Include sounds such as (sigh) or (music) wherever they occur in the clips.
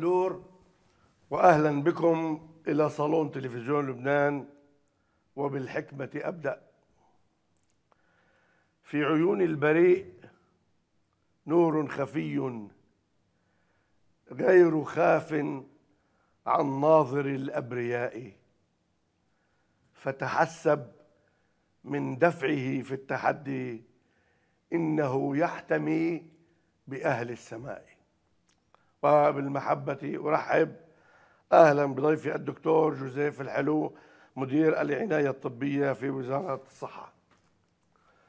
نور واهلا بكم الى صالون تلفزيون لبنان وبالحكمه ابدا في عيون البريء نور خفي غير خاف عن ناظر الابرياء فتحسب من دفعه في التحدي انه يحتمي باهل السماء وبالمحبة أرحب أهلا بضيفي الدكتور جوزيف الحلو مدير العناية الطبية في وزارة الصحة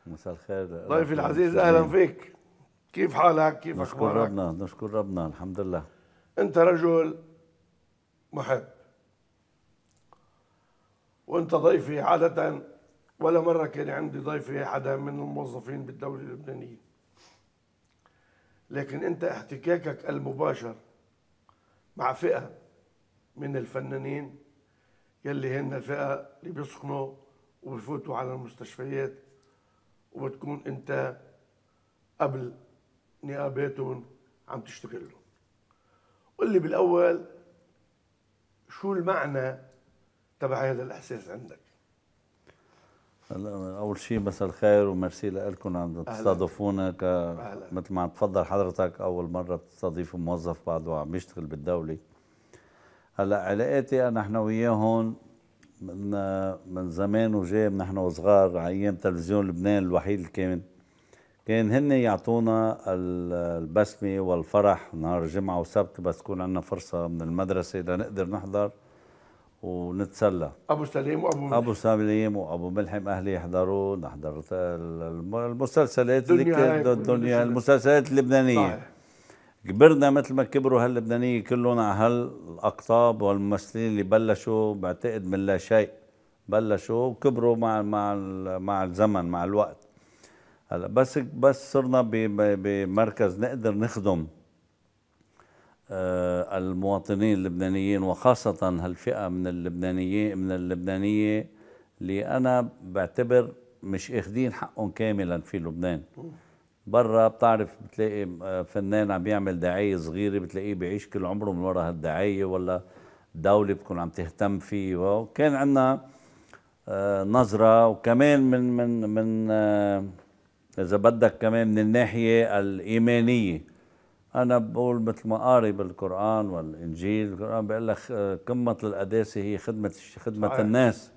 مساء الخير ضيفي العزيز أهلا فيك كيف حالك كيف نشكر أخبارك ربنا نشكر ربنا الحمد لله أنت رجل محب وأنت ضيفي عادة ولا مرة كان عندي ضيفي حدا من الموظفين بالدولة اللبنانية لكن انت احتكاكك المباشر مع فئه من الفنانين يلي هن فئه اللي بيسخنوا وبفوتوا على المستشفيات وبتكون انت قبل نقاباتهم عم تشتغل لهم قل لي بالاول شو المعنى تبع هذا الاحساس عندك اول شيء مساء الخير وميرسي لكم عم تستضيفونا ك مثل ما عم تفضل حضرتك اول مره بتستضيف موظف بعده عم يشتغل بالدوله هلا علاقاتي انا احنا وياهم من من زمان وجاي من وصغار على ايام تلفزيون لبنان الوحيد اللي كان كان هن يعطونا البسمه والفرح نهار الجمعه وسبت بس تكون عندنا فرصه من المدرسه لنقدر نحضر ونتسلى ابو سليم وابو ملحم ابو سليم وابو ملحم اهلي يحضروا نحضر المسلسلات اللي كانت الدنيا المسلسلات اللبنانيه صحيح. كبرنا مثل ما كبروا هاللبنانيه كلهم على هالاقطاب والممثلين اللي بلشوا بعتقد من لا شيء بلشوا وكبروا مع مع مع الزمن مع الوقت هلا بس بس صرنا بمركز نقدر نخدم آه، المواطنين اللبنانيين وخاصة هالفئة من اللبنانيين من اللبنانية اللي أنا بعتبر مش اخدين حقهم كاملا في لبنان برا بتعرف بتلاقي آه، فنان عم بيعمل دعاية صغيرة بتلاقيه بيعيش كل عمره من وراء هالدعاية ولا دولة بتكون عم تهتم فيه وكان عندنا آه، نظرة وكمان من من من إذا بدك كمان من الناحية الإيمانية أنا بقول مثل ما قاري بالقرآن والإنجيل القرآن بيقول لك آه، قمة القداسة هي خدمة خدمة صحيح. الناس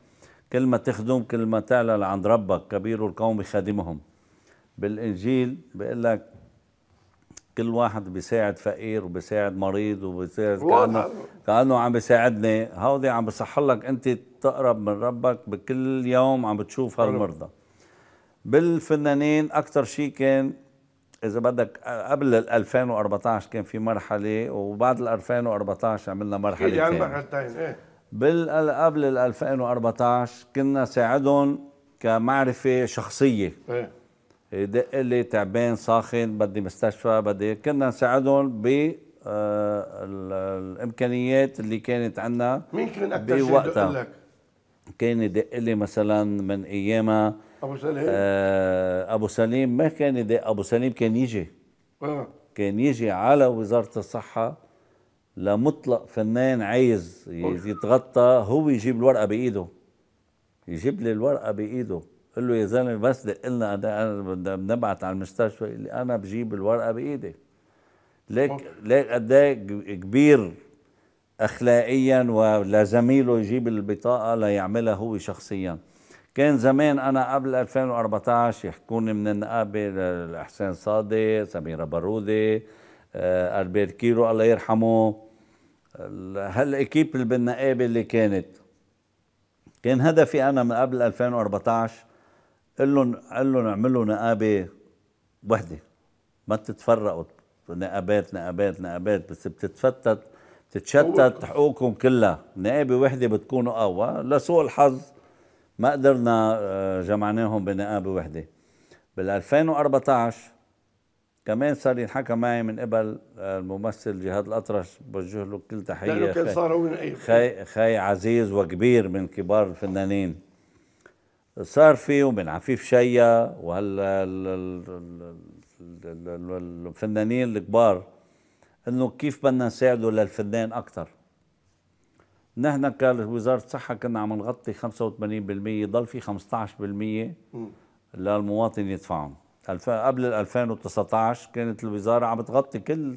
كل ما تخدم كل ما تعلى لعند ربك كبير القوم خادمهم بالإنجيل بيقول لك كل واحد بيساعد فقير وبيساعد مريض وبيساعد كأنه كأنه عم بيساعدني هودي عم بصح لك أنت تقرب من ربك بكل يوم عم بتشوف هالمرضى بالفنانين أكثر شيء كان اذا بدك قبل 2014 كان في مرحله وبعد 2014 عملنا مرحله ثانيه مرحلتين ايه بال قبل 2014 كنا ساعدهم كمعرفه شخصيه ايه يدق لي تعبان ساخن بدي مستشفى بدي كنا نساعدهم ب آه، الامكانيات اللي كانت عندنا مين كان اكثر شيء لك؟ كان يدق لي مثلا من ايامها ابو سليم آه ابو سليم ما كان يضايق ابو سليم كان يجي آه. كان يجي على وزاره الصحه لمطلق فنان عايز يتغطى هو يجيب الورقه بايده يجيب لي الورقه بايده قال له يا زلمه بس دق لنا انا بنبعت على المستشفى اللي انا بجيب الورقه بايدي ليك ليك قد إيه كبير اخلاقيا ولزميله يجيب البطاقه ليعملها هو شخصيا كان زمان انا قبل 2014 يحكوني من النقابه لاحسان صادق سميره بارودي آه، البير كيرو الله يرحمه هالاكيب اللي بالنقابه اللي كانت كان هدفي انا من قبل 2014 قلن لهم لهم اعملوا نقابه وحده ما تتفرقوا نقابات نقابات نقابات بس بتتفتت بتتشتت حقوقكم كلها نقابه وحده بتكونوا قوى لسوء الحظ ما قدرنا آه، جمعناهم بنقابه وحده بال 2014 كمان صار ينحكى معي من قبل آه، الممثل جهاد الاطرش بوجه له كل تحيه لانه كان صار هو نقيب خي, خي عزيز وكبير من كبار الفنانين صار فيه ومن عفيف شيا وهلا الفنانين الكبار انه كيف بدنا نساعده للفنان اكثر نحن كوزاره الصحه كنا عم نغطي 85% ضل في 15% للمواطن يدفعهم قبل 2019 كانت الوزاره عم تغطي كل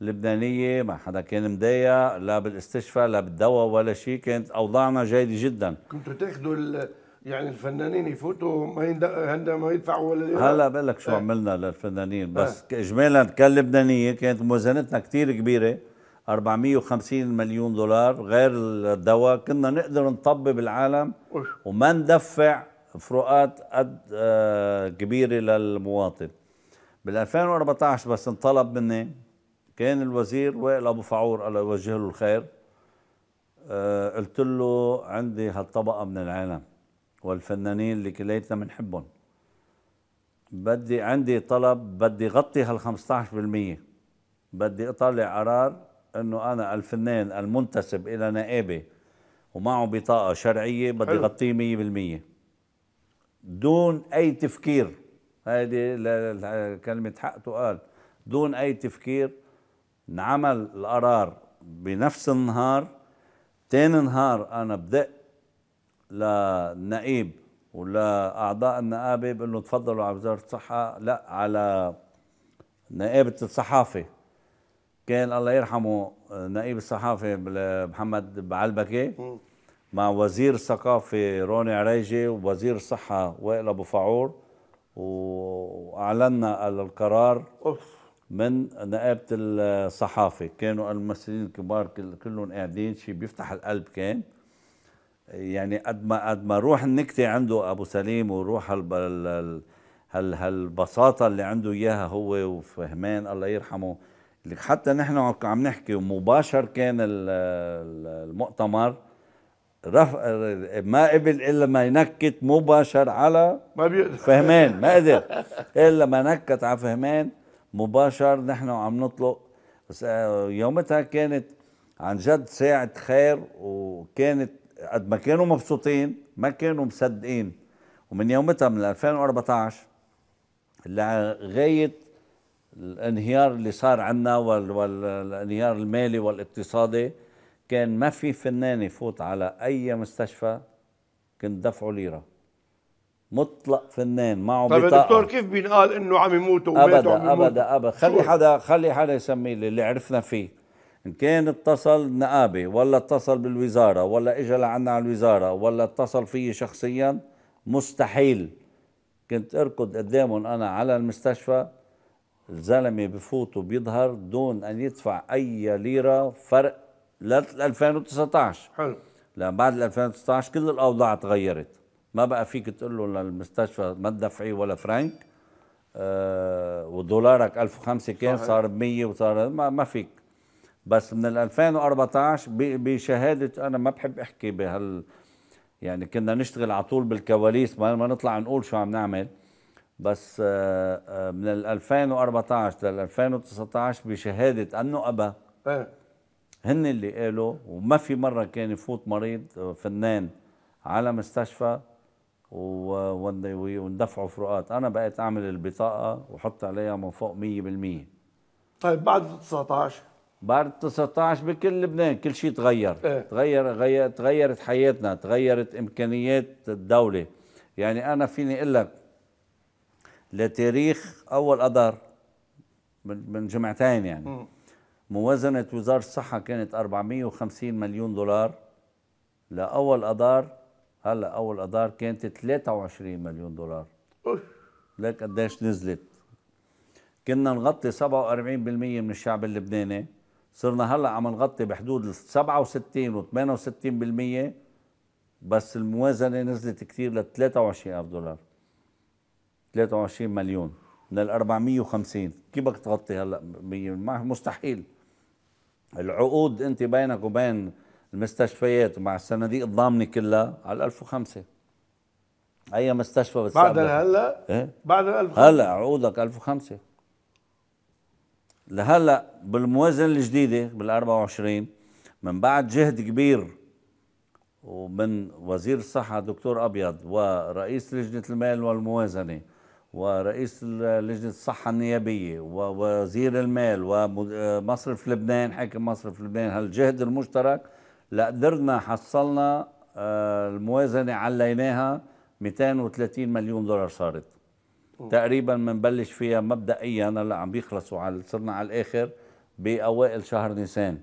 لبنانيه ما حدا كان مضايق لا بالاستشفاء لا بالدواء ولا شيء كانت اوضاعنا جيده جدا كنتوا تاخذوا يعني الفنانين يفوتوا ما ما يدفعوا ولا هلا بقول لك شو إيه. عملنا للفنانين بس إيه. اجمالا كلبنانيه كانت موازنتنا كثير كبيره 450 مليون دولار غير الدواء كنا نقدر نطبب العالم وما ندفع فروقات قد آه، كبيره للمواطن بال 2014 بس انطلب مني كان الوزير وائل ابو فعور الله يوجه له الخير آه، قلت له عندي هالطبقه من العالم والفنانين اللي كليتنا بنحبهم بدي عندي طلب بدي غطي هال 15% بدي اطلع قرار انه انا الفنان المنتسب الى نائبه ومعه بطاقه شرعيه بدي غطيه 100% دون اي تفكير هذه كلمه حق تقال دون اي تفكير انعمل القرار بنفس النهار تاني نهار انا بدق للنقيب ولاعضاء النقابه بقول له تفضلوا على وزاره الصحه لا على نائبه الصحافه كان الله يرحمه آه، نائب الصحافه محمد بعلبكه مع وزير الثقافه روني عريجي ووزير الصحه وائل ابو فعور واعلنا القرار من نقابه الصحافه كانوا الممثلين الكبار كلهم قاعدين شيء بيفتح القلب كان يعني قد ما قد ما روح النكته عنده ابو سليم وروح هال هالبساطه اللي عنده اياها هو وفهمان الله يرحمه لك حتى نحن عم نحكي مباشر كان المؤتمر رف... ما قبل الا ما ينكت مباشر على ما بيقدر فهمان ما قدر (laughs) الا ما نكت على فهمان مباشر نحن عم نطلق بس آه، يومتها كانت عن جد ساعة خير وكانت قد ما كانوا مبسوطين ما كانوا مصدقين ومن يومتها من 2014 لغاية الانهيار اللي صار عنا والانهيار المالي والاقتصادي كان ما في فنان يفوت على اي مستشفى كنت دفعه ليره مطلق فنان معه طيب بطاقه دكتور كيف بينقال انه عم يموتوا ابدا ابدا ابدا خلي حدا خلي حدا يسمي اللي, اللي عرفنا فيه ان كان اتصل نقابه ولا اتصل بالوزاره ولا اجى لعنا على الوزاره ولا اتصل فيي شخصيا مستحيل كنت اركض قدامهم انا على المستشفى الزلمه بفوت وبيظهر دون ان يدفع اي ليره فرق لل 2019 حلو لا بعد 2019 كل الاوضاع تغيرت ما بقى فيك تقول له للمستشفى ما تدفعي ولا فرانك آه ودولارك 1005 كان صار ب 100 وصار ما, ما فيك بس من 2014 بشهاده انا ما بحب احكي بهال يعني كنا نشتغل على طول بالكواليس ما, ما نطلع نقول شو عم نعمل بس آه، آه، من 2014 لل 2019 بشهاده انه ابى آه. هن اللي قالوا وما في مره كان يفوت مريض فنان على مستشفى وندفعوا فروقات انا بقيت اعمل البطاقه وحط عليها من فوق 100% طيب بعد 19 بعد 19 بكل لبنان كل شيء تغير إيه؟ تغير غير تغيرت حياتنا تغيرت امكانيات الدوله يعني انا فيني اقول لك لتاريخ اول اذار من جمعتين يعني موازنه وزاره الصحه كانت 450 مليون دولار لاول اذار هلا اول اذار كانت 23 مليون دولار لك قديش نزلت كنا نغطي 47% من الشعب اللبناني صرنا هلا عم نغطي بحدود ال 67 و 68% بس الموازنه نزلت كثير ل 23000 دولار 23 مليون من ال 450 كيف بدك تغطي هلا مستحيل العقود انت بينك وبين المستشفيات مع الصناديق الضامنه كلها على 1005 اي مستشفى بتساعد بعد هلا إيه؟ بعد ال 1005 هلا عقودك 1005 لهلا بالموازنه الجديده بال 24 من بعد جهد كبير ومن وزير الصحه دكتور ابيض ورئيس لجنه المال والموازنه ورئيس لجنة الصحة النيابية ووزير المال ومصرف آه، لبنان حاكم مصرف لبنان هالجهد المشترك لقدرنا حصلنا آه، الموازنة عليناها 230 مليون دولار صارت تقريبا بنبلش فيها مبدئيا هلا عم بيخلصوا على صرنا على الاخر باوائل شهر نيسان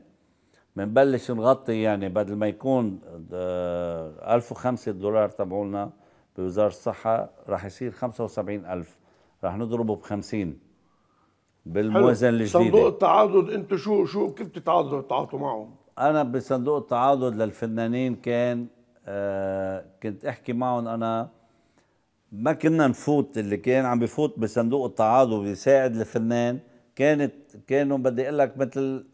بنبلش نغطي يعني بدل ما يكون 1005 آه، دولار تبعولنا بوزاره الصحه راح يصير 75000 راح نضربه ب 50 بالموازنه الجديده صندوق التعاضد انتم شو شو كيف بتتعاضدوا تعاطوا معهم؟ انا بصندوق التعاضد للفنانين كان آه كنت احكي معهم انا ما كنا نفوت اللي كان عم بفوت بصندوق التعاضد بيساعد الفنان كانت كانوا بدي اقول لك مثل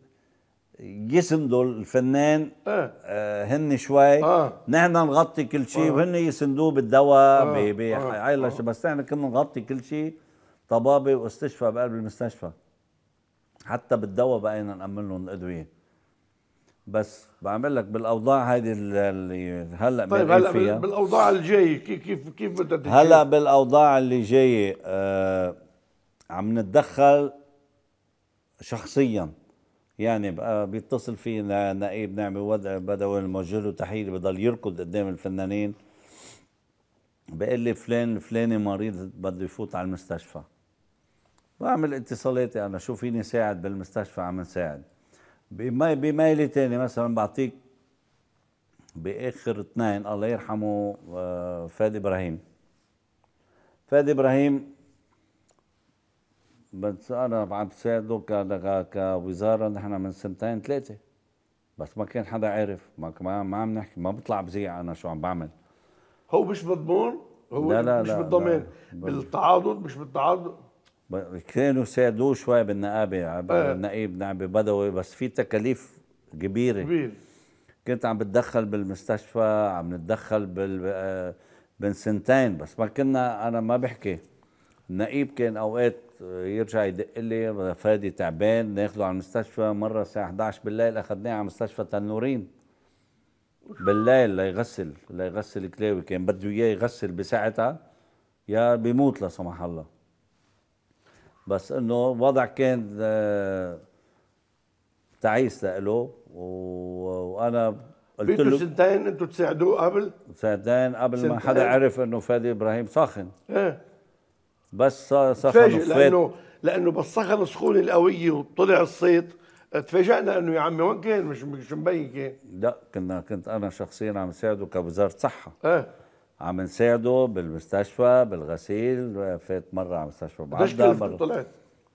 يسندوا الفنان آه. آه هن شوي آه. نحن نغطي كل شيء آه. وهن يسندوه بالدواء آه. بهاي آه. آه. بس نحن كنا نغطي كل شيء طبابه واستشفى بقلب المستشفى حتى بالدواء بقينا نأمن لهم الادويه بس بعمل لك بالاوضاع هذه اللي هلا طيب هلا فيها. بالاوضاع الجاية كيف كيف كيف بدك هلا بالاوضاع اللي جايه آه عم نتدخل شخصيا يعني بيتصل فينا نقيب نعمة وضع بدوي الموجه له تحيه بضل يركض قدام الفنانين بقول لي فلان فلان مريض بده يفوت على المستشفى بعمل اتصالاتي انا شو فيني ساعد بالمستشفى عم نساعد بميلي تاني مثلا بعطيك باخر اثنين الله يرحمه آه، فادي ابراهيم فادي ابراهيم بس انا عم ك كوزاره نحن من سنتين ثلاثه بس ما كان حدا عارف ما ما عم نحكي ما بطلع بذيع انا شو عم بعمل هو مش مضمون هو لا لا مش بالضمان بالتعاضد مش بالتعاضد كانوا ساعدوه شوي بالنقابه النقيب آه. نعبي بدوي بس في تكاليف كبيره كبير كنت عم بتدخل بالمستشفى عم نتدخل بال من آه، سنتين بس ما كنا انا ما بحكي النقيب كان اوقات يرجع يدق لي فادي تعبان ناخده على المستشفى مره الساعه 11 بالليل اخذناه على مستشفى تنورين بالليل ليغسل ليغسل كلاوي كان بده اياه يغسل بساعتها يا بيموت لا سمح الله بس انه وضع كان آه، تعيس له وانا قلت له سنتين انتم تساعدوه قبل؟ سنتين قبل ما حدا عرف انه فادي ابراهيم ساخن ايه بس سخن تفاجئ لانه لانه بس سخن السخونه القويه وطلع الصيد تفاجئنا انه يا عمي وين كان مش مش مبين كان لا كنا كنت انا شخصيا عم ساعده كوزاره صحه اه عم نساعده بالمستشفى بالغسيل فات مره على مستشفى بعدها مره طلعت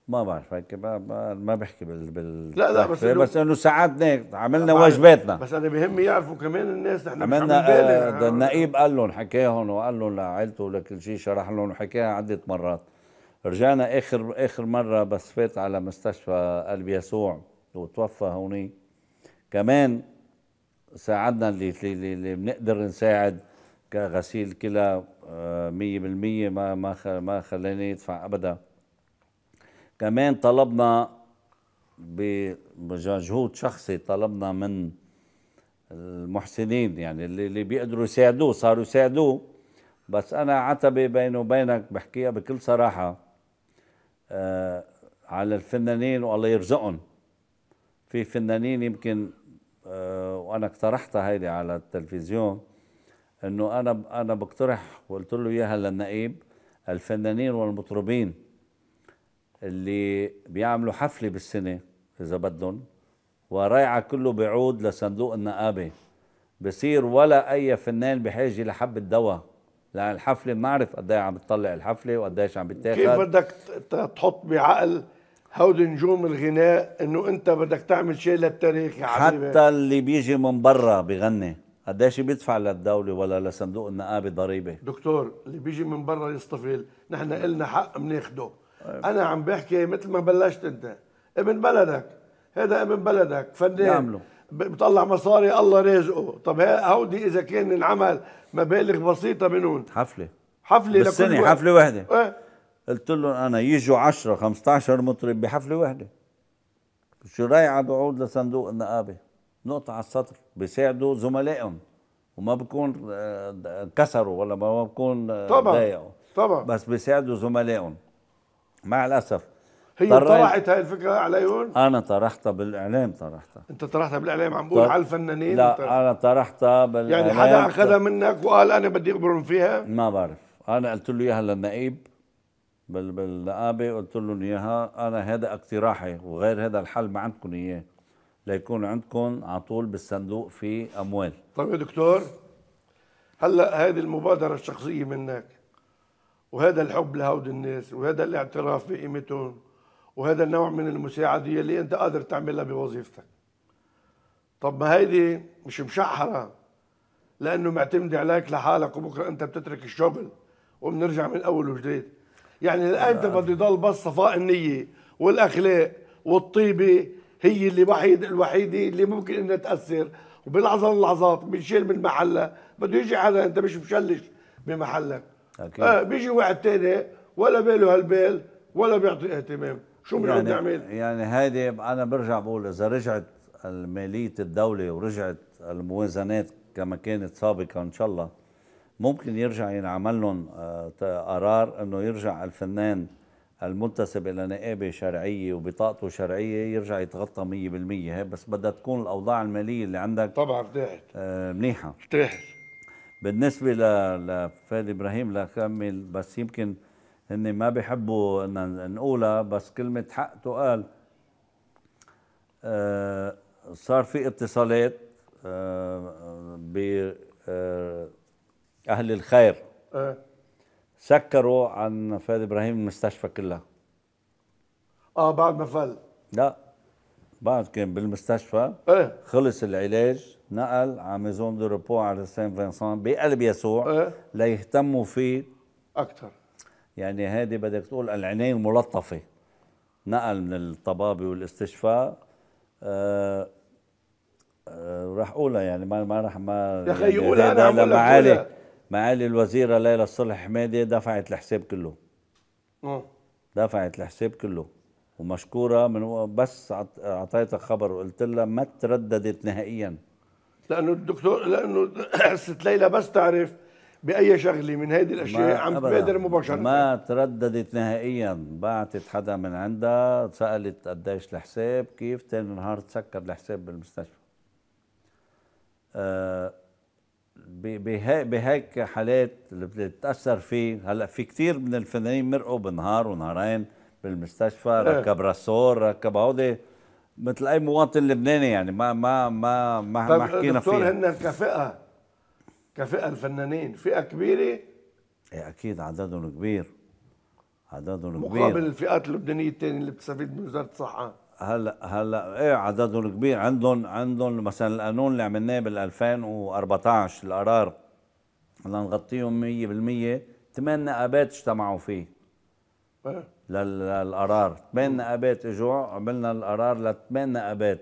ما بعرف هيك ما, ما بحكي بال, بال لا لا بس بس انه ساعدنا عملنا واجباتنا بس انا بهمي يعرفوا كمان الناس نحن عملنا آه النقيب قال لهم حكاهم وقال لهم لعائلته ولكل شيء شرح لهم وحكاها عده مرات رجعنا اخر اخر مره بس فات على مستشفى قلب يسوع وتوفى هوني كمان ساعدنا اللي اللي بنقدر نساعد كغسيل كلى 100% آه، ما ما ما خلاني يدفع ابدا كمان طلبنا بمجهود شخصي طلبنا من المحسنين يعني اللي, اللي بيقدروا يساعدوه صاروا يساعدوه بس انا عتبه بيني وبينك بحكيها بكل صراحه آه على الفنانين والله يرزقهم في فنانين يمكن آه وانا اقترحتها هيدي على التلفزيون انه انا انا بقترح وقلت له اياها للنقيب الفنانين والمطربين اللي بيعملوا حفلة بالسنة إذا بدهم وريعة كله بيعود لصندوق النقابة بصير ولا أي فنان بحاجة لحبة دواء لأن الحفلة بنعرف قد إيه عم بتطلع الحفلة وقديش عم بتاخد كيف بدك تحط بعقل هودي نجوم الغناء انه انت بدك تعمل شيء للتاريخ يا حبيبي حتى اللي بيجي من برا بغني قديش بيدفع للدولة ولا لصندوق النقابة ضريبة دكتور اللي بيجي من برا يصطفل نحن إلنا حق بناخده طيب. انا عم بحكي مثل ما بلشت انت ابن بلدك هذا ابن بلدك فنان يعمله بطلع مصاري الله رازقه طب هودي اذا كان العمل مبالغ بسيطه منون حفله حفله بالسنه حفله وحده ايه؟ قلت لهم انا يجوا 10 15 مطرب بحفله وحده شو رايع بعود لصندوق النقابه نقطة على السطر بيساعدوا زملائهم وما بكون آه، كسروا ولا ما بكون آه، ضايقوا طبعا بس بيساعدوا زملائهم مع الاسف هي طرحت هاي الفكره عليهم انا طرحتها بالاعلام طرحتها انت طرحتها بالاعلام عم بقول طر... على الفنانين لا طرح. انا طرحتها يعني بالاعلام يعني حدا اخذها منك وقال انا بدي اقبرهم فيها ما بعرف انا قلت له اياها للنقيب بال... بالنقابه قلت لهم اياها انا هذا اقتراحي وغير هذا الحل ما عندكم اياه ليكون عندكم على طول بالصندوق في اموال طيب يا دكتور هلا هذه المبادره الشخصيه منك وهذا الحب لهود الناس وهذا الاعتراف بقيمتهم وهذا النوع من المساعدة اللي أنت قادر تعملها بوظيفتك طب ما هيدي مش مشحرة لأنه معتمد عليك لحالك وبكرة أنت بتترك الشغل وبنرجع من أول وجديد يعني الآن أنت بده يضل بس صفاء النية والأخلاق والطيبة هي اللي وحيد الوحيدة اللي ممكن انها تأثر وبلحظة من اللحظات بنشيل من محلها بده يجي حدا انت مش مشلش بمحلك اكيد آه بيجي واحد ثاني ولا باله هالبال ولا بيعطي اهتمام شو بنقعد يعني نعمل يعني هيدي انا برجع بقول اذا رجعت ماليه الدوله ورجعت الموازنات كما كانت سابقا ان شاء الله ممكن يرجع ينعمل لهم آه، قرار انه يرجع الفنان المنتسب الى نقابه شرعيه وبطاقته شرعيه يرجع يتغطى 100% هي بس بدها تكون الاوضاع الماليه اللي عندك طبعا ارتاحت آه منيحه ارتاحت بالنسبه لفادي ابراهيم لكمل بس يمكن هن ما بيحبوا ان نقولها بس كلمه حق تقال آه، صار في اتصالات آه، ب آه، اهل الخير سكروا عن فادي ابراهيم المستشفى كلها اه بعد ما فل لا بعد كان بالمستشفى ايه خلص العلاج نقل على ميزون دو ريبو على سان فانسان بقلب يسوع أه؟ ليهتموا فيه اكثر يعني هذه بدك تقول العينين الملطفه نقل من الطبابه والاستشفاء أه أه راح اقولها يعني ما ما راح ما يا اخي يعني يقول انا معالي معالي الوزيره ليلى الصلح حمادي دفعت الحساب كله اه دفعت الحساب كله ومشكوره من بس اعطيتها خبر وقلت لها ما ترددت نهائيا لانه الدكتور لانه (coughs) ست ليلى بس تعرف باي شغله من هذه الاشياء عم تبادر مباشره ما ترددت نهائيا بعتت حدا من عندها سالت قديش الحساب كيف ثاني نهار تسكر الحساب بالمستشفى آه بهيك حالات اللي بتتاثر فيه هلا في كثير من الفنانين مرقوا بنهار ونهارين بالمستشفى إيه. ركب راسور ركب هودي مثل اي مواطن لبناني يعني ما ما ما ما, فيه حكينا فيها هن كفئه كفئه الفنانين فئه كبيره ايه اكيد عددهم كبير عددهم كبير مقابل الفئات اللبنانيه الثانيه اللي بتستفيد من وزاره الصحه هلا هلا ايه عددهم كبير عندهم عندهم مثلا القانون اللي عملناه بال 2014 القرار بدنا نغطيهم 100% ثمان نقابات اجتمعوا فيه آه. للقرار ثمان نقابات اجوا عملنا القرار لثمان نقابات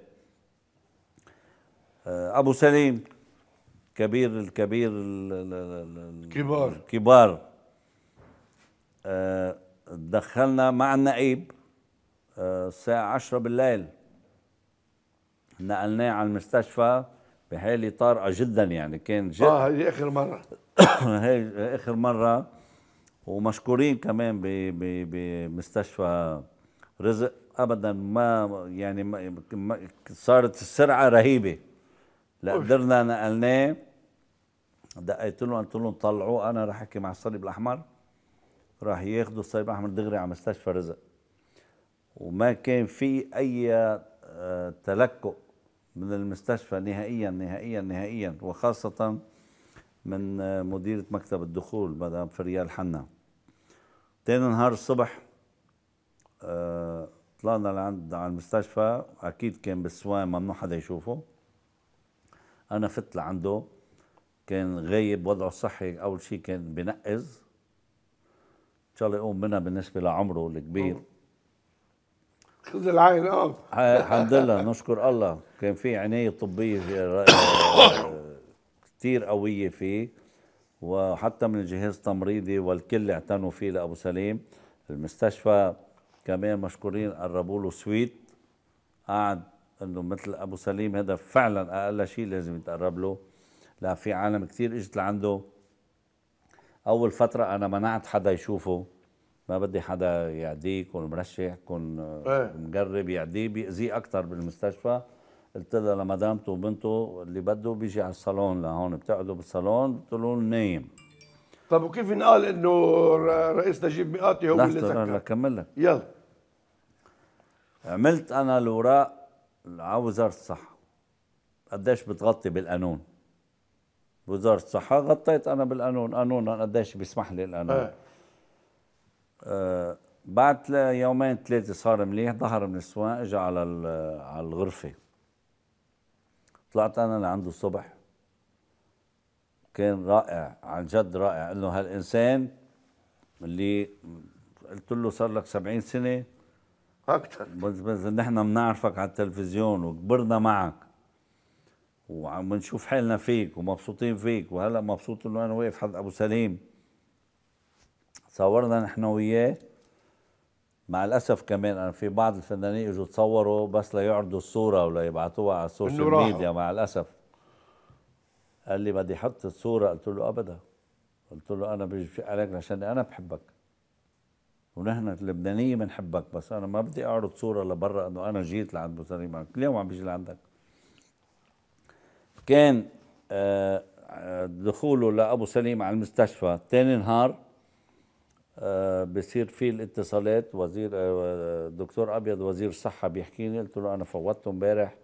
آه، ابو سليم كبير الكبير الكبار الكبار آه، دخلنا مع النقيب آه، الساعة عشرة بالليل نقلناه على المستشفى بحالة طارئة جدا يعني كان جد اه هي آخر مرة (coughs) هي آخر مرة ومشكورين كمان بمستشفى رزق ابدا ما يعني ما صارت السرعه رهيبه لا قدرنا نقلناه دقيت لهم قلت لهم طلعوه انا راح احكي مع الصليب الاحمر راح ياخذوا الصليب الاحمر دغري على مستشفى رزق وما كان في اي آه، تلكؤ من المستشفى نهائيا نهائيا نهائيا وخاصه من آه، مديره مكتب الدخول مدام فريال حنا تاني نهار الصبح آه، طلعنا لعند على المستشفى اكيد كان بالسوان ممنوع حدا يشوفه انا فت لعنده كان غايب وضعه الصحي اول شيء كان بنقز ان شاء الله يقوم منها بالنسبه لعمره الكبير خذ العين اه الحمد لله نشكر الله كان في عنايه طبيه آه، آه، كثير قويه فيه وحتى من الجهاز التمريضي والكل اعتنوا فيه لأبو سليم المستشفى كمان مشكورين قربوا له سويت قعد انه مثل ابو سليم هذا فعلا اقل شيء لازم يتقرب له لا في عالم كثير اجت لعنده اول فتره انا منعت حدا يشوفه ما بدي حدا يعديه يكون مرشح يكون مقرب يعديه بيأذيه اكثر بالمستشفى قلت لها لمدامته وبنته اللي بده بيجي على الصالون لهون بتقعدوا بالصالون بتقولوا نايم طب وكيف انقال انه رئيس نجيب مئاتي هو اللي سكر؟ لا كمل لك يلا عملت انا الاوراق على وزاره الصحه قديش بتغطي بالقانون وزارة الصحه غطيت انا بالقانون قانونا قديش بيسمح لي القانون آه. آه بعد يومين ثلاثه صار مليح ظهر من السواق اجى على على الغرفه طلعت انا لعنده الصبح كان رائع عن جد رائع انه هالانسان اللي قلت له صار لك 70 سنه اكثر بس, بس نحن بنعرفك على التلفزيون وكبرنا معك وعم بنشوف حالنا فيك ومبسوطين فيك وهلا مبسوط انه انا واقف حد ابو سليم صورنا نحن وياه مع الاسف كمان انا في بعض الفنانين اجوا تصوروا بس ليعرضوا الصوره ولا يبعثوها على السوشيال ميديا مع الاسف قال لي بدي احط الصوره قلت له ابدا قلت له انا بيجي عليك عشان انا بحبك ونحن اللبنانيه بنحبك بس انا ما بدي اعرض صوره لبرا انه انا جيت لعند بوسري معك اليوم عم بيجي لعندك كان آه، آه، دخوله لابو سليم على المستشفى ثاني نهار آه، بصير في الاتصالات وزير آه، دكتور ابيض وزير الصحه بيحكي لي قلت له انا فوتته امبارح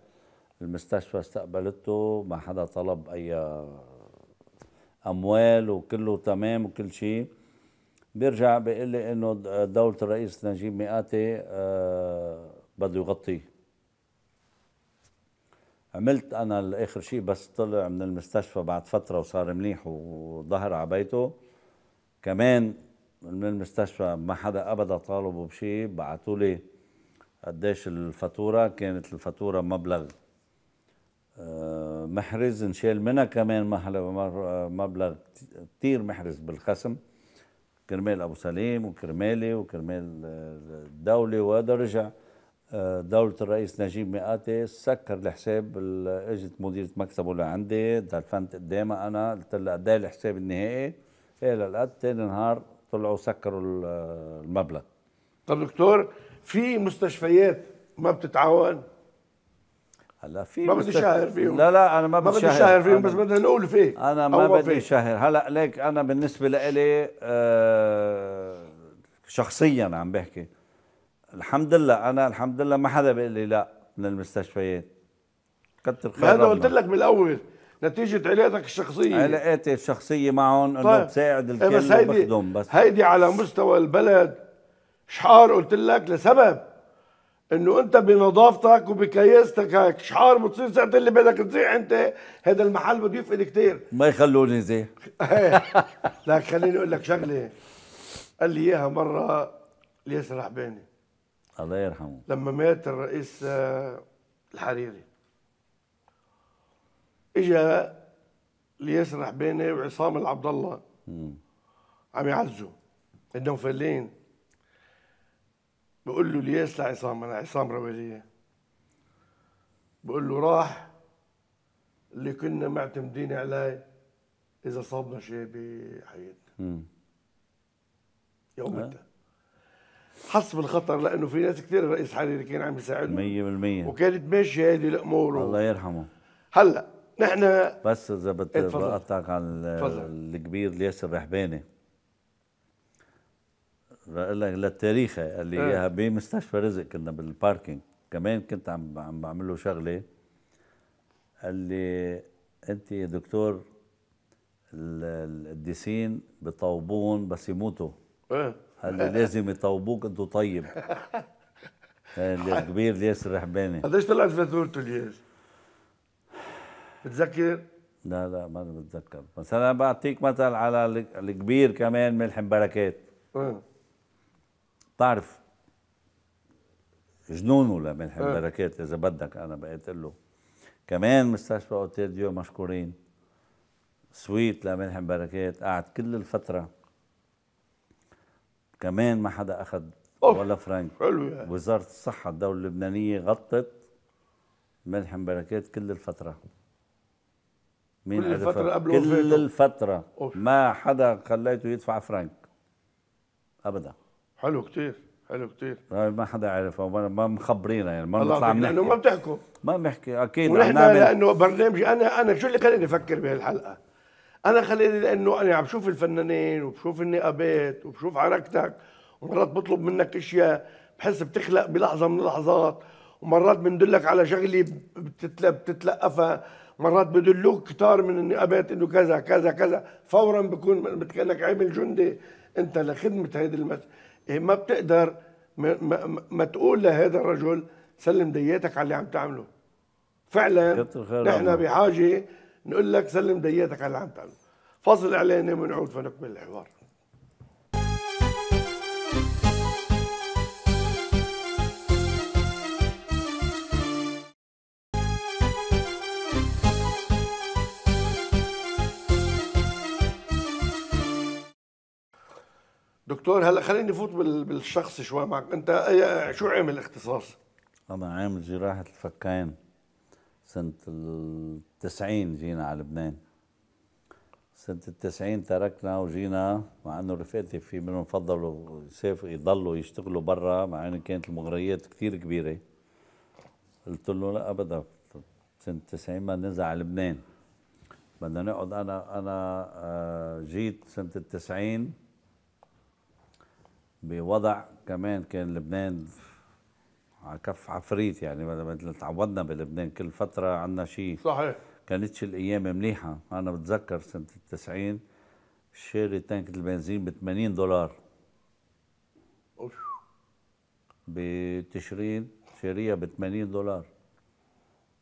المستشفى استقبلته ما حدا طلب اي اموال وكله تمام وكل شيء بيرجع بيقول لي انه دوله الرئيس نجيب مئاتي آه، بده يغطيه عملت انا لاخر شيء بس طلع من المستشفى بعد فتره وصار منيح وظهر على بيته كمان من المستشفى ما حدا ابدا طالبه بشيء بعثوا لي قديش الفاتوره كانت الفاتوره مبلغ آه، محرز انشال منها كمان آه، مبلغ كثير محرز بالخصم كرمال ابو سليم وكرمالي وكرمال الدوله آه، وهذا رجع دولة الرئيس نجيب مئاتي سكر الحساب اجت مديرة مكتبه لعندي دفنت قدامها انا قلت لها قد إيه الحساب النهائي قال لقت تاني نهار طلعوا سكروا المبلغ طب دكتور في مستشفيات ما بتتعاون هلا في ما بدي شهر فيهم لا لا انا ما بدي شهر, شهر فيهم بس بدنا نقول فيه انا ما بدي شهر هلا ليك انا بالنسبه لإلي آه شخصيا عم بحكي الحمد لله انا الحمد لله ما حدا بيقول لي لا من المستشفيات كتر خير هذا قلت لك بالاول نتيجه علاقتك الشخصيه علاقاتي الشخصيه معهم انه طيب. بساعد إيه، الكل بس هيدي بخدم بس هيدي على مستوى البلد شحار قلت لك لسبب انه انت بنظافتك وبكياستك هيك شحار بتصير ساعه اللي بدك تزيح انت هذا المحل بده يفقد كثير ما يخلوني زيح إيه. لك خليني اقول لك شغله قال لي اياها مره الياس رحباني الله يرحمه لما مات الرئيس آه، الحريري اجى ليسرح بيني وعصام العبد الله عم يعزوا عندهم فلين بقول له لياس لعصام انا عصام رواليه بقول له راح اللي كنا معتمدين عليه اذا صابنا شيء بحياتنا يومتها أه. حس بالخطر لانه في ناس كثير الرئيس حريري كان عم يساعده 100% وكانت ماشيه هذه الامور الله يرحمه هلا نحن بس اذا بتقطعك إيه، عن الكبير ياسر رحباني بقول لك للتاريخ قال لي اياها بمستشفى رزق كنا بالباركينج كمان كنت عم عم بعمل له شغله قال لي انت يا دكتور القديسين بطوبون بس يموتوا إيه. قال لي لازم يطوبوك انتو طيب (laughs) الكبير ياسر الرحباني قديش طلعت فاتورته الياس؟ بتذكر؟ لا لا ما بتذكر بس انا بعطيك مثل على الكبير كمان ملح بركات آه. بتعرف جنونه آه. لملح بركات اذا بدك انا بقيت له كمان مستشفى اوتيل ديو مشكورين سويت لملح بركات قعد كل الفتره كمان ما حدا اخذ ولا فرنك حلو يعني. وزاره الصحه الدوله اللبنانيه غطت ملح بركات كل الفتره مين كل الفترة قبل وفاته كل الفترة أوف. ما حدا خليته يدفع فرانك أبدا حلو كثير حلو كثير طيب، ما حدا عرف ما مخبرينا يعني ما بنطلع بنحكي لانه ما بتحكوا ما بنحكي اكيد ونحن لانه برنامجي انا انا شو اللي خلاني افكر بهالحلقه؟ انا خلاني لانه انا عم بشوف الفنانين وبشوف النقابات وبشوف حركتك ومرات بطلب منك اشياء بحس بتخلق بلحظه من اللحظات ومرات بندلك على شغله بتتلقفها مرات بدلوك كتار من النقابات انه كذا كذا كذا فورا بكون كانك عامل جندي انت لخدمه هذه المس إيه، ما بتقدر ما, ما, ما تقول لهذا الرجل سلم دياتك على اللي عم تعمله فعلا نحن بحاجه نقول لك سلم دياتك على اللي عم تعمله فصل اعلاني ونعود فنكمل الحوار دكتور هلا خليني نفوت بالشخص شوي معك انت شو عامل اختصاص انا عامل جراحه الفكين سنه التسعين جينا على لبنان سنة التسعين تركنا وجينا مع انه رفقاتي في منهم فضلوا يسافروا يضلوا يشتغلوا برا مع انه كانت المغريات كثير كبيرة قلت له لا ابدا سنة 90 ما ننزل على لبنان بدنا نقعد انا انا آه، جيت سنة التسعين بوضع كمان كان لبنان على كف عفريت يعني مثل تعودنا بلبنان كل فتره عندنا شيء صحيح كانتش الايام مليحه انا بتذكر سنه التسعين شاري تانكة البنزين ب 80 دولار أوف بتشرين شاريها ب 80 دولار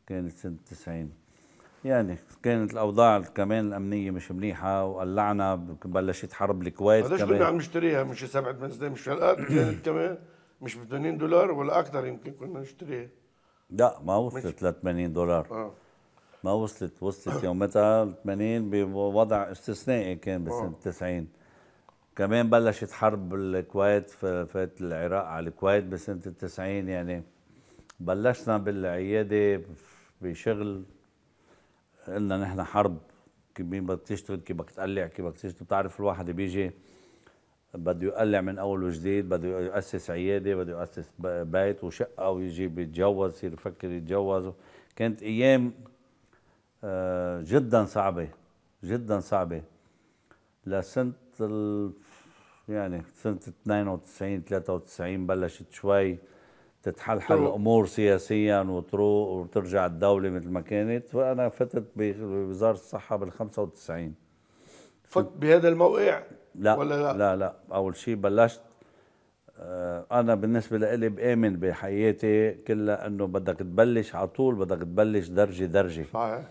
كانت سنه 90 يعني كانت الاوضاع كمان الامنيه مش منيحه وقلعنا بلشت حرب الكويت قديش كنا عم نشتريها مش سبعة ثمان سنين مش هالقد كانت (clears throat) كمان مش ب 80 دولار ولا اكثر يمكن كنا نشتريها لا ما وصلت ل 80 دولار آه. ما وصلت وصلت آه. يومتها 80 بوضع استثنائي كان بسنه آه. 90 كمان بلشت حرب الكويت فات العراق على الكويت بسنه 90 يعني بلشنا بالعياده بشغل قلنا نحن حرب مين بدك تشتغل كيف بدك تقلع كيف بدك تشتغل بتعرف الواحد بيجي بده يقلع من اول وجديد بده يؤسس عياده بده يؤسس بيت وشقه ويجي يتجوز يصير يفكر يتجوز كانت ايام آه، جدا صعبه جدا صعبه لسنه ال... يعني سنه 92 93 بلشت شوي تتحلحل طيب. الامور سياسيا وتروق وترجع الدوله مثل ما كانت فانا فتت بوزاره الصحه بال 95 فت بهذا الموقع لا ولا لا لا لا اول شيء بلشت آه، انا بالنسبه لإلي بامن بحياتي كلها انه بدك تبلش على طول بدك تبلش درجه درجه صحيح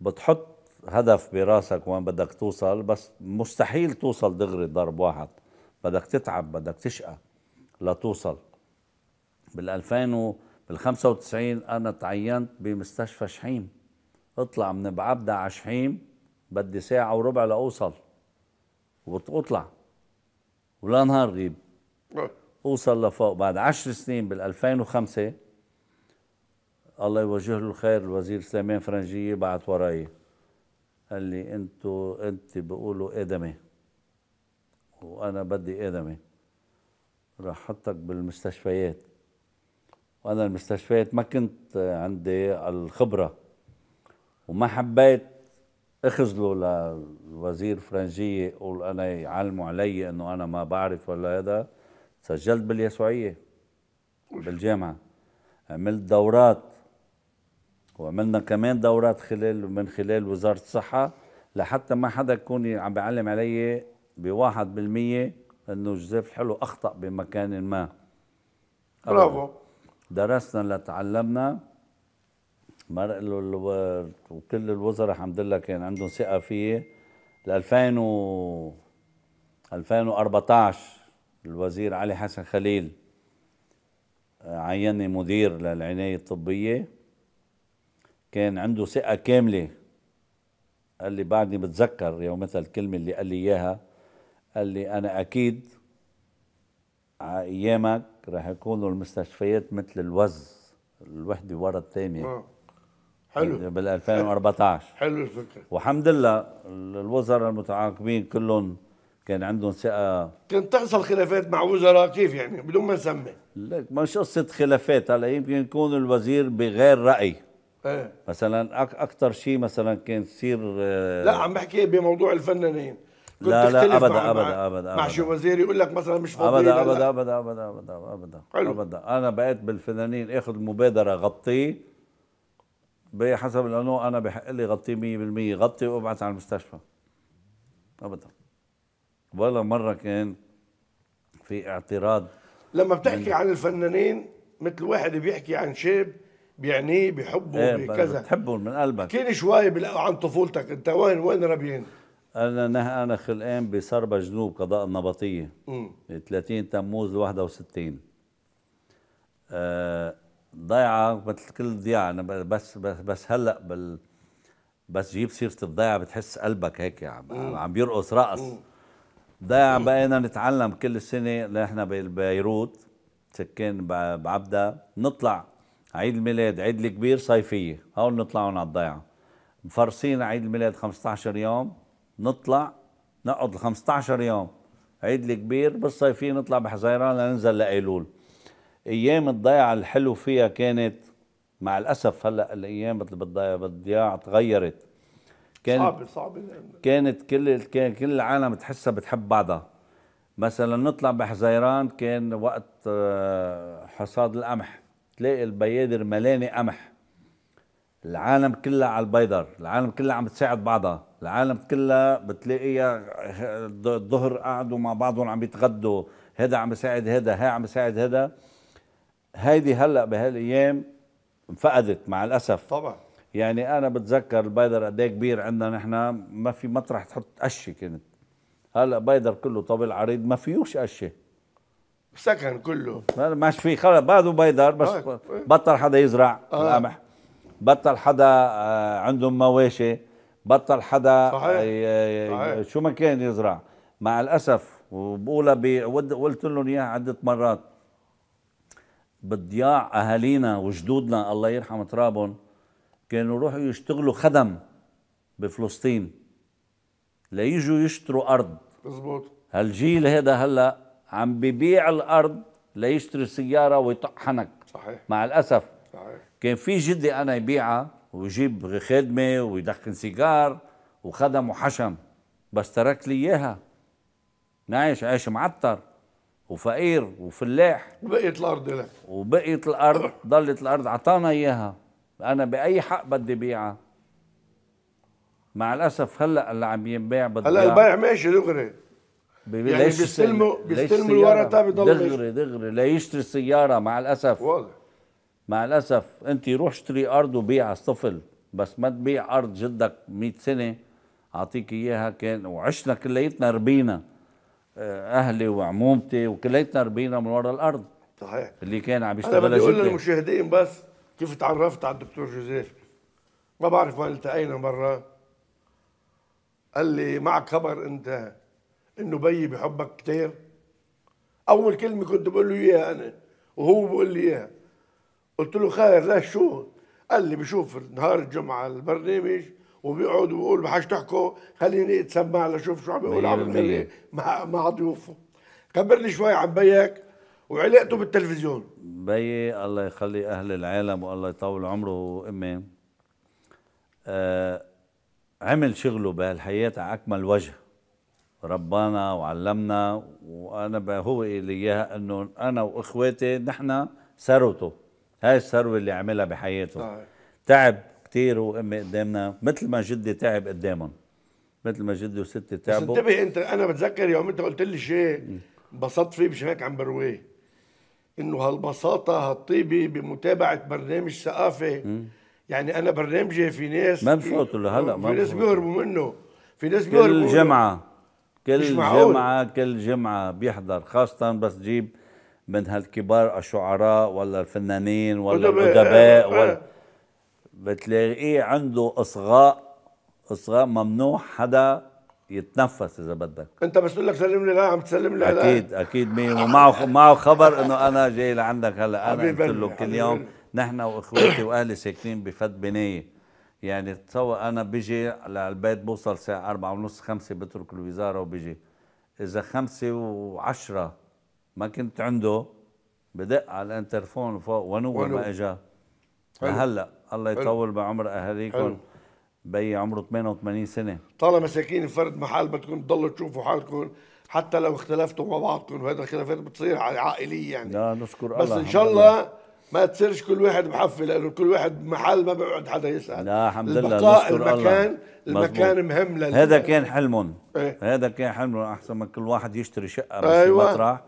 بتحط هدف براسك وين بدك توصل بس مستحيل توصل دغري ضرب واحد بدك تتعب بدك تشقى لتوصل بال 2000 و بال 95 انا تعينت بمستشفى شحيم اطلع من بعبدا على شحيم بدي ساعه وربع لاوصل واطلع ولا نهار غيب آه. اوصل لفوق بعد 10 سنين بال 2005 الله يوجه له الخير الوزير سليمان فرنجيه بعت وراي قال لي انتوا انت بيقولوا ادمي وانا بدي ادمي راح حطك بالمستشفيات وانا المستشفيات ما كنت عندي الخبره وما حبيت اخذله للوزير فرنجيه يقول انا يعلموا علي انه انا ما بعرف ولا هذا سجلت باليسوعيه بالجامعه عملت دورات وعملنا كمان دورات خلال من خلال وزاره الصحه لحتى ما حدا يكون عم بيعلم علي بواحد بالمية انه جزاف الحلو اخطا بمكان ما برافو درسنا لتعلمنا مرق له وكل الوزراء الحمد لله كان عندهم ثقه فيه ل 2000 و 2014 الوزير علي حسن خليل آه، عيني مدير للعنايه الطبيه كان عنده ثقه كامله قال لي بعدني بتذكر يومتها الكلمه اللي قال لي اياها قال لي انا اكيد على ايامك رح يكونوا المستشفيات مثل الوز الوحده ورا الثانيه آه. حلو يعني بال 2014 حلو الفكره والحمد لله الوزراء المتعاقبين كلهم كان عندهم ثقه كانت تحصل خلافات مع وزراء كيف يعني بدون ما نسمي لك مش قصه خلافات هلا يمكن يكون الوزير بغير راي ايه مثلا اكثر شيء مثلا كان تصير آه، لا عم بحكي بموضوع الفنانين لا لا ابدا ابدا ابدا مع شي وزير يقول لك مثلا مش فاضي أبدأ, أبدا, أبدا, أبدا, أبدا, أبدا, أبدا, أبدا, أنا بقيت بالفنانين أخذ مبادرة غطيه بحسب لانه أنا بحق لي غطيه 100% غطي وابعث على المستشفى أبدا ولا مرة كان في اعتراض لما بتحكي عن الفنانين مثل واحد بيحكي عن شاب بيعنيه بيحبه ايه بكذا بتحبه من قلبك كين شوي عن طفولتك انت وين وين ربيان انا نه انا خلقان بسربة جنوب قضاء النبطيه 30 تموز 61 آه ضيعه مثل كل ضياع انا بس بس, بس هلا بال بس جيب سيره الضيعه بتحس قلبك هيك عم, عم بيرقص رقص ضيعه بقينا نتعلم كل سنه نحن ببيروت سكان بعبدا نطلع عيد الميلاد عيد الكبير صيفيه هون نطلعون على الضيعه مفرسين عيد الميلاد 15 يوم نطلع نقعد ال 15 يوم عيد الكبير بالصيفية نطلع بحزيران لننزل لأيلول أيام الضيعة الحلو فيها كانت مع الأسف هلا الأيام مثل بالضياع تغيرت كانت صعبة صعبة كانت كل كان كل العالم تحسها بتحب بعضها مثلا نطلع بحزيران كان وقت آه، حصاد القمح تلاقي البيادر ملانة قمح العالم كلها على البيدر العالم كلها عم تساعد بعضها العالم كلها بتلاقيها الظهر قعدوا مع بعضهم عم يتغدوا هذا عم يساعد هذا هاي عم يساعد هذا هيدي هلا بهالايام انفقدت مع الاسف طبعا يعني انا بتذكر البيدر قد إيه كبير عندنا نحن ما في مطرح تحط قشه كانت هلا بيدر كله طويل عريض ما فيهوش قشه سكن كله ما في خلص بعده بيدر بس آه. بطل حدا يزرع آه. بطل حدا آه، عندهم مواشي بطل حدا صحيح. آه، آه، صحيح. شو ما كان يزرع مع الاسف وبقولها قلت لهم اياها عده مرات بضياع اهالينا وجدودنا الله يرحم ترابهم كانوا يروحوا يشتغلوا خدم بفلسطين ليجوا يشتروا ارض مزبوط هالجيل هذا هلا عم ببيع الارض ليشتري سياره ويطحنك صحيح مع الاسف صحيح كان في جدي انا يبيعها ويجيب خدمه ويدخن سيجار وخدم وحشم بس ترك لي اياها نعيش عيش معطر وفقير وفلاح وبقيت الارض لك وبقيت الارض ضلت الارض عطانا اياها انا باي حق بدي بيعها مع الاسف هلا اللي عم ينباع بده هلا البيع ماشي دغري يعني بيستلموا بيستلموا الورقه بيضلوا دغري دغري ليشتري السياره مع الاسف واضح مع الاسف انت روح اشتري ارض وبيع الطفل بس ما تبيع ارض جدك 100 سنه اعطيك اياها كان وعشنا كليتنا ربينا آه، اهلي وعمومتي وكليتنا ربينا من ورا الارض صحيح اللي كان عم يشتغل انا بدي اقول للمشاهدين بس كيف تعرفت على الدكتور جوزيف ما بعرف ما التقينا مره قال لي معك خبر انت انه بيي بحبك كثير اول كلمه كنت بقول له اياها انا وهو بقول لي اياها قلت له خير ليش شو؟ قال لي بشوف نهار الجمعه البرنامج وبيقعد وبقول بحاش تحكوا خليني اتسمع لشوف شو عم بيقول عم بيقول مع مع ضيوفه خبرني شوي عن بيك وعلاقته بالتلفزيون بيي الله يخلي اهل العالم والله يطول عمره امي آه عمل شغله بهالحياة على أكمل وجه ربانا وعلمنا وأنا هو لي إياها أنه أنا وإخواتي نحن ثروته هاي الثروه اللي عملها بحياته طيب. تعب كثير وامي قدامنا مثل ما جدي تعب قدامهم مثل ما جدي وستي تعبوا بس انتبه انت انا بتذكر يوم انت قلت لي شيء انبسطت فيه مش هيك عم برويه انه هالبساطه هالطيبه بمتابعه برنامج ثقافه يعني انا برنامجي في ناس ما بفوتوا لهلا ما في ناس بيهربوا منه في ناس بيهربوا كل جمعه كل جمعه كل جمعه بيحضر خاصه بس جيب من هالكبار الشعراء ولا الفنانين ولا الادباء ولا بتلاقيه إيه عنده اصغاء اصغاء ممنوع حدا يتنفس اذا بدك انت بس تقول لك سلم لي لا عم تسلم لي اكيد لا. اكيد مين ومعه معه خبر انه انا جاي لعندك هلا انا قلت له كل يوم نحن واخواتي واهلي ساكنين بفد بنايه يعني تصور انا بيجي للبيت بوصل الساعه 4 ونص 5 بترك الوزاره وبيجي اذا 5 و10 ما كنت عنده بدق على الانترفون فوق ونو ما اجا هلا الله يطول بعمر اهاليكم بي عمره 88 سنه طالما ساكنين فرد محل بدكم تضلوا تشوفوا حالكم حتى لو اختلفتوا مع بعضكم وهذا الخلافات بتصير عائليه يعني لا نشكر الله بس ان شاء الله ما تصيرش كل واحد بحفه لانه كل واحد محل ما بيقعد حدا يسال لا الحمد لله البقاء المكان الله. المكان المكان مهم لل... هذا كان حلمهم ايه؟ هذا كان حلمهم احسن ما كل واحد يشتري شقه بس أيوة. مطرح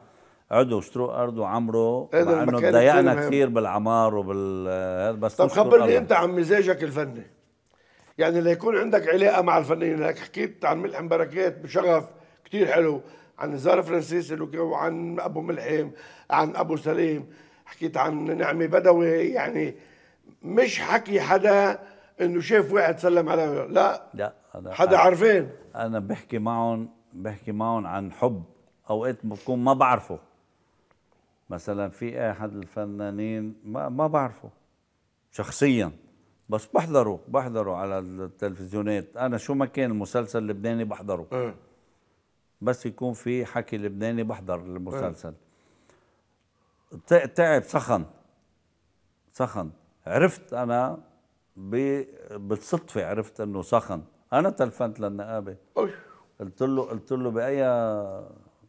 عدو اشتروا ارض وعمروا مع انه ضيعنا كثير بالعمار وبال بس طب خبرني انت عن مزاجك الفني يعني ليكون عندك علاقه مع الفنانين هيك حكيت عن ملحم بركات بشغف كثير حلو عن نزار فرانسيس وعن ابو ملحم عن ابو سليم حكيت عن نعمه بدوي يعني مش حكي حدا انه شاف واحد سلم عليه لا لا حدا عارفين انا بحكي معهم بحكي معهم عن حب اوقات بكون ما بعرفه مثلا في احد الفنانين ما, ما بعرفه شخصيا بس بحضره بحضره على التلفزيونات انا شو ما كان المسلسل اللبناني بحضره اه. بس يكون في حكي لبناني بحضر المسلسل اه. تعب سخن سخن عرفت انا بالصدفه عرفت انه سخن انا تلفنت للنقابه قلت له قلت له باي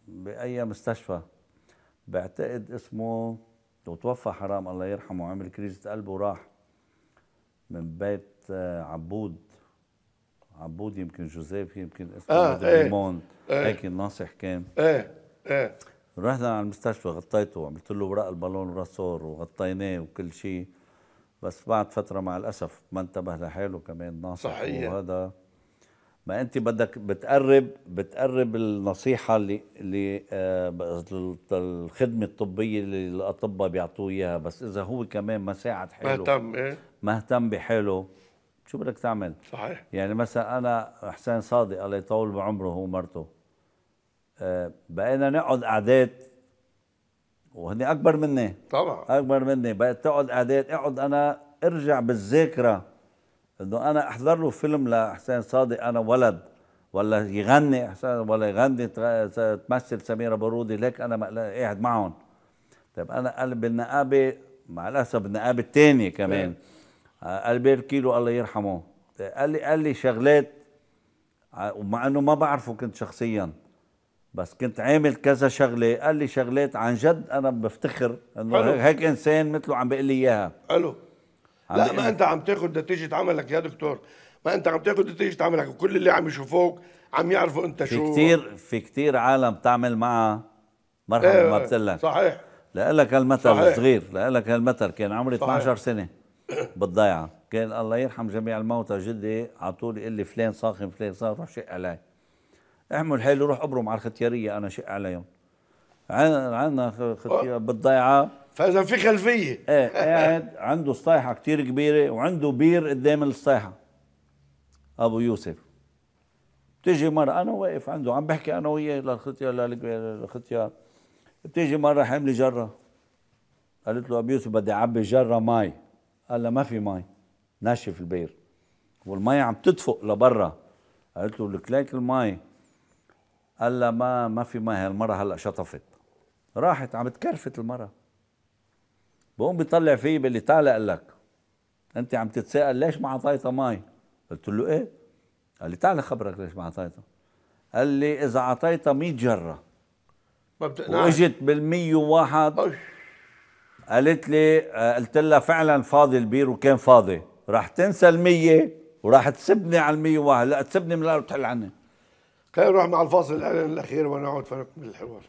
باي مستشفى بعتقد اسمه وتوفى حرام الله يرحمه عمل كريزة قلبه وراح من بيت آه، عبود عبود يمكن جوزيف يمكن اسمه آه دايمون إيه،, ايه هيك ايه الناصح كان ايه ايه رحنا على المستشفى غطيته عملت له ورق البالون راسور وغطيناه وكل شيء بس بعد فتره مع الاسف ما انتبه لحاله كمان ناصح صحيح وهذا ما انت بدك بتقرب بتقرب النصيحه اللي آه، اللي الخدمه الطبيه اللي الاطباء بيعطوه اياها بس اذا هو كمان ما ساعد حاله مهتم ايه مهتم بحاله شو بدك تعمل؟ صحيح يعني مثلا انا حسين صادق الله يطول بعمره هو ومرته آه، بقينا نقعد قعدات وهن اكبر مني طبعا اكبر مني بقيت تقعد قعدات اقعد انا ارجع بالذاكره انه انا احضر له فيلم لحسين صادق انا ولد ولا يغني احسان ولا يغني تمثل سميره بارودي ليك انا قاعد معهم طيب انا قلب النقابه مع الاسف النقابه الثانيه كمان البير آه، كيلو الله يرحمه طيب قال لي قال لي شغلات آه، ومع انه ما بعرفه كنت شخصيا بس كنت عامل كذا شغله قال لي شغلات عن جد انا بفتخر انه هيك انسان مثله عم بيقول لي اياها الو لا ما انت عم تاخذ نتيجه عملك يا دكتور ما انت عم تاخذ نتيجه عملك وكل اللي عم يشوفوك عم يعرفوا انت شو في كثير في كثير عالم تعمل معها مرحبا ايه ما بتقلك صحيح لك هالمثل صغير لك هالمثل كان عمري صحيح. 12 سنه بالضيعه كان الله يرحم جميع الموتى جدي على طول يقول لي فلان صاخن فلان صاخن روح شق علي اعمل حالي روح ابرم على الختياريه انا شق عليهم عندنا أه. ختيار بالضيعه فاذا في خلفيه ايه, إيه، قاعد عنده سطايحه كثير كبيره وعنده بير قدام السطايحه ابو يوسف بتيجي مرة أنا واقف عنده عم بحكي أنا وياه للختيار للختيار بتيجي مرة حاملة جرة قالت له ابو يوسف بدي أعبي جرة مي قال لها ما في مي ناشف البير والمي عم تدفق لبرا قالت له لك ليك المي قال لها ما ما في مي هالمرة هلا شطفت راحت عم تكرفت المرة بقوم بيطلع فيه بيقول لي تعال قال لك انت عم تتساءل ليش ما اعطيتها مي قلت له ايه قال لي تعال خبرك ليش ما اعطيتها قال لي اذا اعطيتها 100 جره ما بتقنعني واجت بال 101 قالت لي آه، قلت لها فعلا فاضي البير وكان فاضي راح تنسى ال 100 وراح تسبني على ال 101 لا تسبني من الارض وتحل عني خلينا نروح مع الفاصل الاعلان الاخير ونعود فنكمل الحوار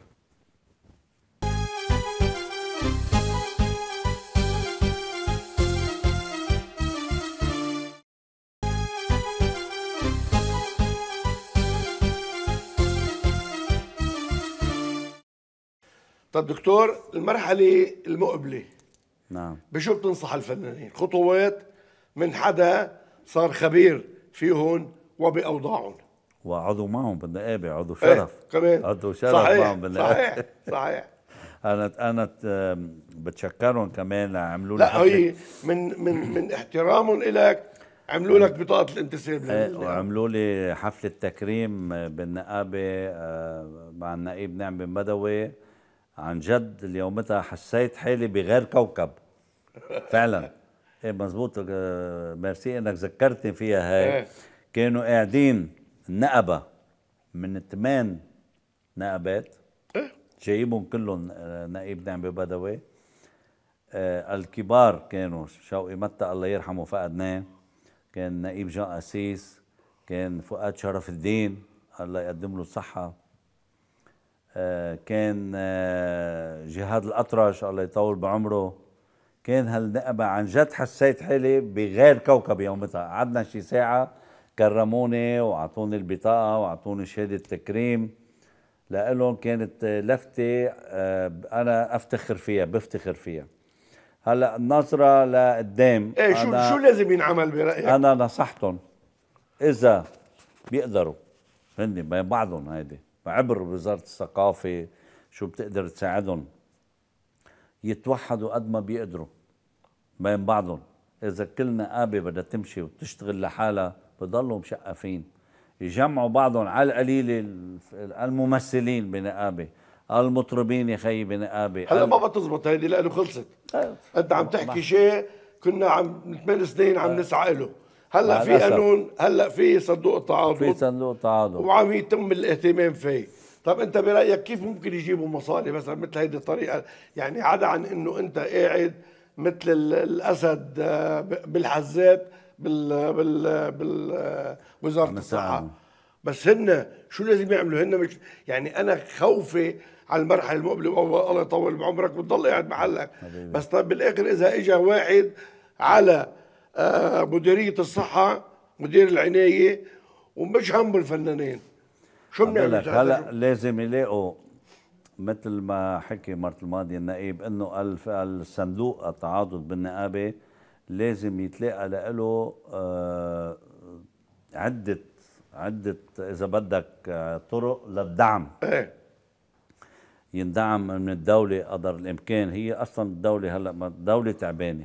طب دكتور المرحله المقبله نعم بشو بتنصح الفنانين خطوات من حدا صار خبير فيهن وباوضاعهم وعضو معهم بالنقابة عضو إيه، شرف ايه كمان عضو شرف صحيح معهم بالنقابة صحيح صحيح (laughs) انا انا بتشكرهم كمان عملوا لا هي من من من احترامهم لك عملوا لك بطاقه الانتساب ايه وعملوا لي حفله تكريم بالنقابه آه، مع النقيب نعم بن بدوي عن جد اليومتها حسيت حالي بغير كوكب (laughs) فعلا ايه مزبوط آه، ميرسي انك ذكرتني فيها هاي إيه. كانوا قاعدين نقبة من ثمان نقبات إيه. جايبهم كلهم آه، نقيب نعمة بدوي آه الكبار كانوا شوقي متى الله يرحمه فقدناه كان نقيب جان قسيس كان فؤاد شرف الدين الله يقدم له الصحة آه، كان آه، جهاد الأطرش الله يطول بعمره كان هالنقبة عن جد حسيت حالي بغير كوكب يومتها قعدنا شي ساعة كرموني وعطوني البطاقة وعطوني شهادة تكريم لإلهم كانت لفتة آه، أنا أفتخر فيها بفتخر فيها هلا النظرة لقدام ايه شو شو لازم ينعمل برأيك؟ أنا نصحتهم إذا بيقدروا هن بين بعضهم هيدي عبر وزارة الثقافة شو بتقدر تساعدهم يتوحدوا قد ما بيقدروا بين بعضهم إذا كل نقابة بدها تمشي وتشتغل لحالها بضلوا مشقفين يجمعوا بعضهم على القليلة الممثلين بنقابة المطربين يا خيي بنقابة هلا ما بتزبط هيدي لأنه خلصت أه. أنت عم تحكي شيء كنا عم من ثمان سنين عم آه. نسعى له هلا في قانون هلا في صندوق التعاضد في صندوق التعاضد وعم يتم الاهتمام فيه طب انت برايك كيف ممكن يجيبوا مصاري مثلا مثل هيدي الطريقه يعني عدا عن انه انت قاعد مثل الاسد آه، بالحزات بال بال بال وزاره نعم. الصحه بس هن شو لازم يعملوا هن مش يعني انا خوفي على المرحله المقبله الله يطول بعمرك وتضل قاعد محلك بس طيب بالاخر اذا اجى واحد على آه، مديريه الصحه مدير العنايه ومش هم الفنانين شو بنعمل هلا لازم يلاقوا مثل ما حكي مرة الماضي النائب انه الصندوق التعاضد بالنقابه لازم يتلاقى له آه عده عده اذا بدك آه، طرق للدعم ايه يندعم من الدوله قدر الامكان هي اصلا الدوله هلا الدوله تعبانه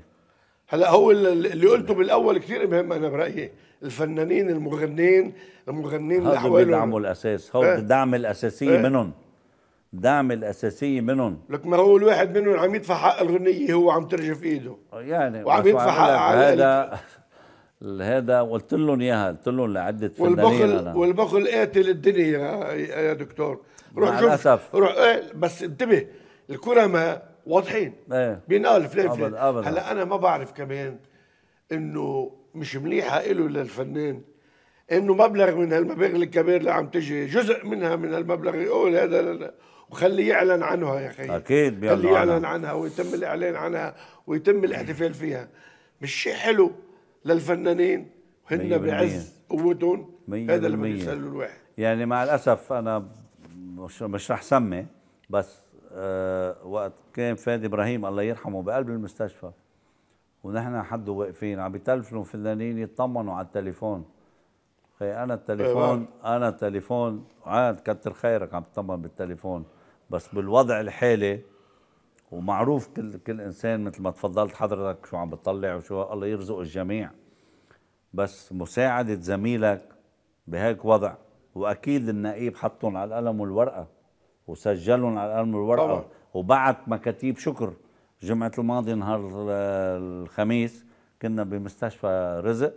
هلا هو اللي قلته بالاول كثير مهم انا برايي الفنانين المغنين المغنين اللي حوالهم بيدعموا الاساس هو إيه. الدعم الاساسي اه؟ منهم الدعم الاساسي منهم لك ما هو الواحد منهم عم يدفع حق الغنيه هو عم ترجف ايده يعني وعم يدفع حق هذا (laughs) هذا قلت لهم اياها قلت لهم لعده فنانين والبخل أنا. والبخل قاتل الدنيا يا, دكتور روح مع الاسف روح ايه بس انتبه الكرماء واضحين ايه بينقال لين فلين هلا انا ما بعرف كمان انه مش منيحه له للفنان انه مبلغ من هالمبالغ الكبير اللي عم تجي جزء منها من هالمبلغ يقول هذا وخليه يعلن عنها يا اخي اكيد خليه يعلن عنها ويتم الاعلان عنها ويتم الاحتفال فيها مش شيء حلو للفنانين هن بعز قوتهم هذا اللي بيسالوا الواحد يعني مع الاسف انا مش مش رح سمي بس آه، وقت كان فادي ابراهيم الله يرحمه بقلب المستشفى ونحن حده واقفين عم بيتلفنوا فنانين يطمنوا على التليفون خي انا التليفون أيوة. انا التليفون عاد كتر خيرك عم تطمن بالتليفون بس بالوضع الحالي ومعروف كل كل انسان مثل ما تفضلت حضرتك شو عم بتطلع وشو الله يرزق الجميع بس مساعده زميلك بهيك وضع واكيد النقيب حطهم على القلم والورقه وسجلهم على قلم الورقه طبعا. وبعت مكاتيب شكر جمعه الماضي نهار الخميس كنا بمستشفى رزق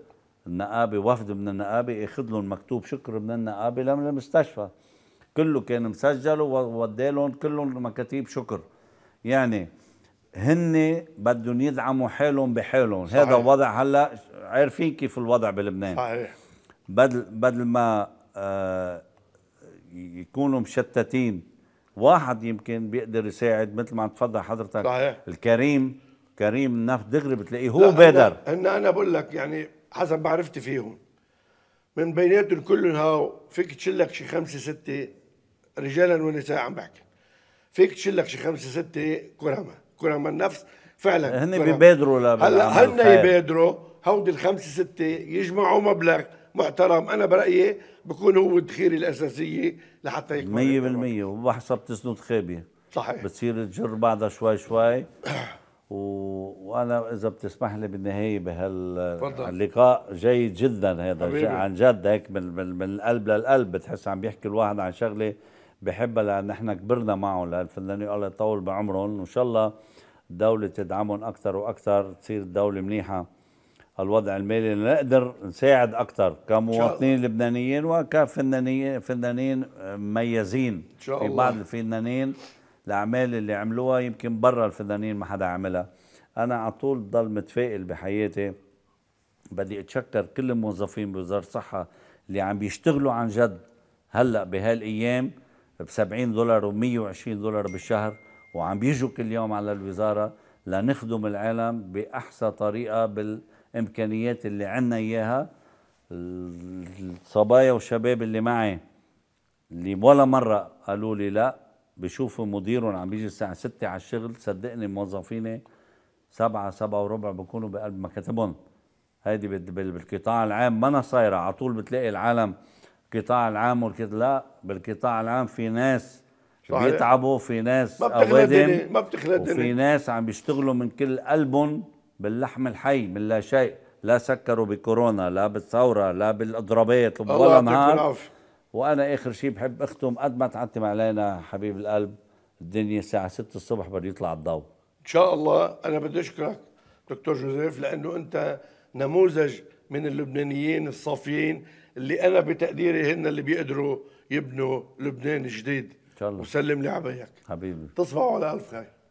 النقابه وفد من النقابه ياخذ لهم مكتوب شكر من النقابه للمستشفى كله كان مسجل وودي لهم كلهم مكاتيب شكر يعني هن بدهم يدعموا حالهم بحالهم صحيح. هذا الوضع هلا عارفين كيف الوضع بلبنان صحيح بدل بدل ما آه يكونوا مشتتين واحد يمكن بيقدر يساعد مثل ما عم تفضل حضرتك صحيح. الكريم كريم النفط دغري بتلاقيه هو بادر هن انا بقول لك يعني حسب معرفتي فيهم من بيناتهم كلهم هاو فيك تشلك شي خمسه سته رجالا ونساء عم بحكي فيك تشلك شي خمسه سته كرما كرما النفس فعلا هن بيبادروا هلا هن يبادروا هودي الخمسه سته يجمعوا مبلغ محترم انا برايي بكون هو الدخيله الاساسيه لحتى يكمل 100% وبحسب تسند خابيه صحيح بتصير تجر بعضها شوي شوي (coughs) و... وانا اذا بتسمح لي بالنهايه بهاللقاء جيد جدا هذا حبيبي. عن جد هيك من, من, من القلب للقلب بتحس عم بيحكي الواحد عن شغله بحبها لان احنا كبرنا معهم للفنانين الله يطول بعمرهم وان شاء الله الدوله تدعمهم اكثر واكثر تصير الدوله منيحه الوضع المالي لنقدر نساعد اكثر كمواطنين لبنانيين وكفنانين فنانين مميزين في بعض الفنانين الاعمال اللي عملوها يمكن برا الفنانين ما حدا عملها انا على طول بضل متفائل بحياتي بدي اتشكر كل الموظفين بوزاره الصحه اللي عم بيشتغلوا عن جد هلا بهالايام ب 70 دولار و120 دولار بالشهر وعم بيجوا كل يوم على الوزاره لنخدم العالم باحسن طريقه بال الامكانيات اللي عنا اياها الصبايا والشباب اللي معي اللي ولا مره قالوا لي لا بشوفوا مديرهم عم بيجي الساعه 6 على الشغل صدقني موظفيني سبعة سبعة وربع بكونوا بقلب مكاتبهم هيدي بالقطاع العام ما صايرة على طول بتلاقي العالم القطاع العام والكت... لا بالقطاع العام في ناس صحيح. بيتعبوا في ناس ما بتخلى ما بتخلى وفي ناس عم بيشتغلوا من كل قلبهم باللحم الحي من لا شيء لا سكروا بكورونا لا بالثورة لا بالإضرابات ولا نهار وأنا آخر شيء بحب أختم قد ما تعتم علينا حبيب القلب الدنيا الساعة 6 الصبح بده يطلع الضوء إن شاء الله أنا بدي أشكرك دكتور جوزيف لأنه أنت نموذج من اللبنانيين الصافيين اللي أنا بتقديري هن اللي بيقدروا يبنوا لبنان جديد إن شاء الله وسلم لي عبيك حبيبي تصبحوا على ألف خير